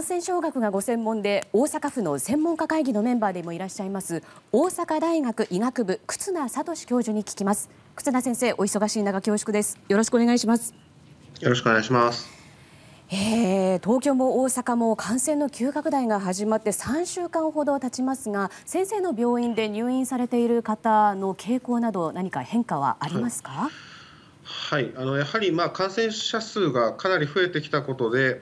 感染症学がご専門で大阪府の専門家会議のメンバーでもいらっしゃいます大阪大学医学部忽那聡教授に聞きます忽那先生お忙しい中恐縮ですよろしくお願いしますよろしくお願いしますえー、東京も大阪も感染の急拡大が始まって3週間ほど経ちますが先生の病院で入院されている方の傾向など何か変化はありますか、はいやはり感染者数がかなり増えてきたことで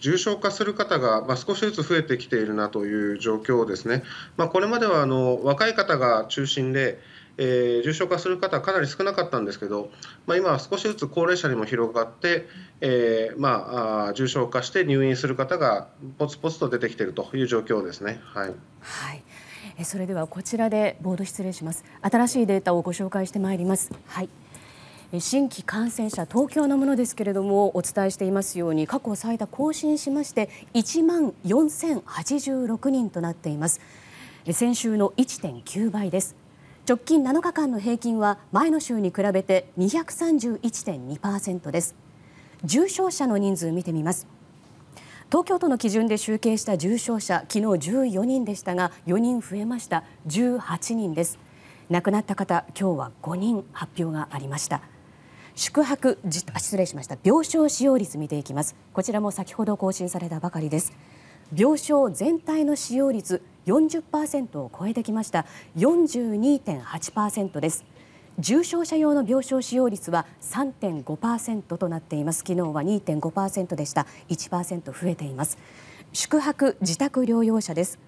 重症化する方が少しずつ増えてきているなという状況ですね。これまでは若い方が中心で重症化する方はかなり少なかったんですけど今は少しずつ高齢者にも広がって重症化して入院する方がぽつぽつと出てきているという状況ですね。はいそれではこちらでボード失礼します新しいデータをご紹介してまいりますはい新規感染者東京のものですけれどもお伝えしていますように過去最多更新しまして1万4086人となっています先週の1.9倍です直近7日間の平均は前の週に比べて231.2％です重症者の人数見てみます東京都の基準で集計した重症者昨日14人でしたが4人増えました18人です亡くなった方今日は5人発表がありました。宿泊失礼しました病床使用率見ていきますこちらも先ほど更新されたばかりです病床全体の使用率40%を超えてきました42.8%です重症者用の病床使用率は3.5%となっています昨日は2.5%でした1%増えています宿泊自宅療養者です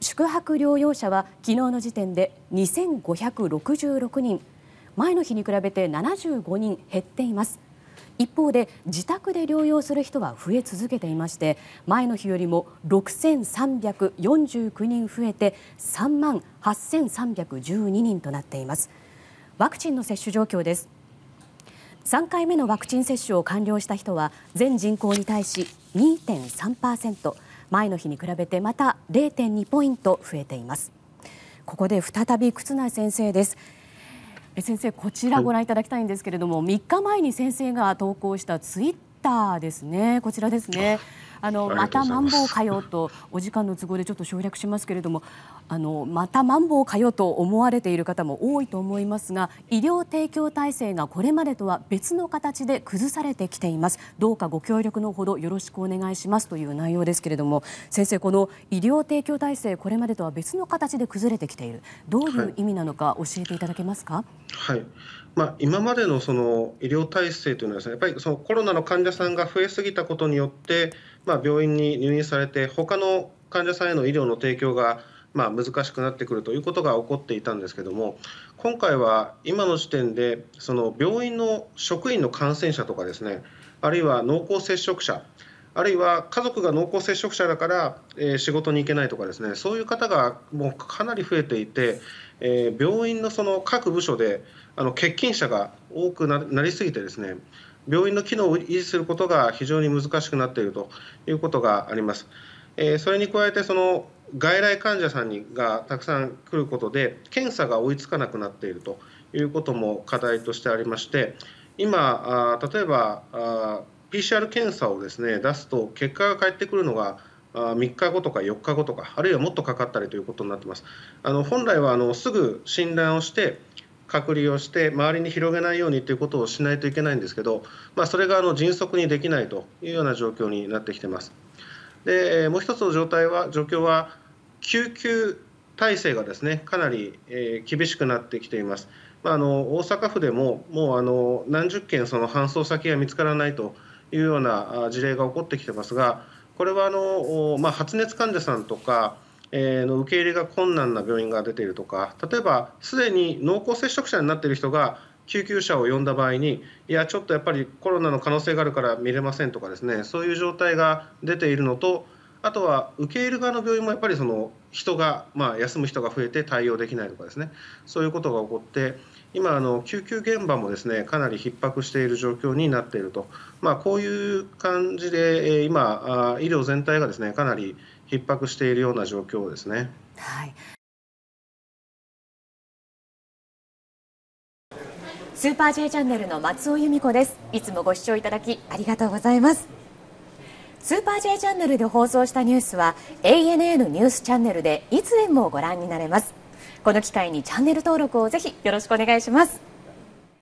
宿泊療養者は昨日の時点で2566人前の日に比べて75人減っています。一方で自宅で療養する人は増え続けていまして前の日よりも6349人増えて3万8312人となっていますワクチンの接種状況です3回目のワクチン接種を完了した人は全人口に対し2.3%前の日に比べてまた0.2ポイント増えていますここで再び忽那先生です先生こちらご覧いただきたいんですけれども、はい、3日前に先生が投稿したツイッターですねこちらですね。あのまたマンボウかよとお時間の都合でちょっと省略しますけれどもあのまたマンボウかよと思われている方も多いと思いますが医療提供体制がこれまでとは別の形で崩されてきていますどうかご協力のほどよろしくお願いしますという内容ですけれども先生この医療提供体制これまでとは別の形で崩れてきているどういう意味なのか教えていただけますか、はい、はい、まあ、今までのその医療体制というのはです、ね、やっぱりそのコロナの患者さんが増えすぎたことによって病院に入院されて他の患者さんへの医療の提供が難しくなってくるということが起こっていたんですけども今回は今の時点でその病院の職員の感染者とかですねあるいは濃厚接触者あるいは家族が濃厚接触者だから、え仕事に行けないとかですねそういう方がもうかなり増えていて、え病院のその各部署であの欠勤者が多くなりすぎてですね病院の機能を維持することが非常に難しくなっているということがあります。えそれに加えてその外来患者さんにがたくさん来ることで検査が追いつかなくなっているということも課題としてありまして今あ例えばあ PCR 検査をですね出すと結果が返ってくるのが3日後とか4日後とかあるいはもっとかかったりということになってますあの本来はあのすぐ診断をして隔離をして周りに広げないようにということをしないといけないんですけど、まあ、それがあの迅速にできないというような状況になってきています。でもう1つの状態は状況は救急体制がですねかなり、え厳しくなってきています。まああの、大阪府でももうあの何十件その搬送先が見つからないというような事例が起こってきてますがこれはあの、まあ、発熱患者さんとかの受け入れが困難な病院が出ているとか例えば、すでに濃厚接触者になっている人が救急車を呼んだ場合にいや、ちょっとやっぱりコロナの可能性があるから見れませんとかですねそういう状態が出ているのとあとは受け入れ側の病院もやっぱりその人が、まあ、休む人が増えて対応できないとかですねそういうことが起こって今あの、救急現場もですねかなり逼迫している状況になっていると、まあ、こういう感じで今、医療全体がですねかなり逼迫しているような状況ですね。はいスーパー J チャンネルの松尾由美子ですいつもご視聴いただきありがとうございますスーパー J チャンネルで放送したニュースは ANA のニュースチャンネルでいつでもご覧になれますこの機会にチャンネル登録をぜひよろしくお願いします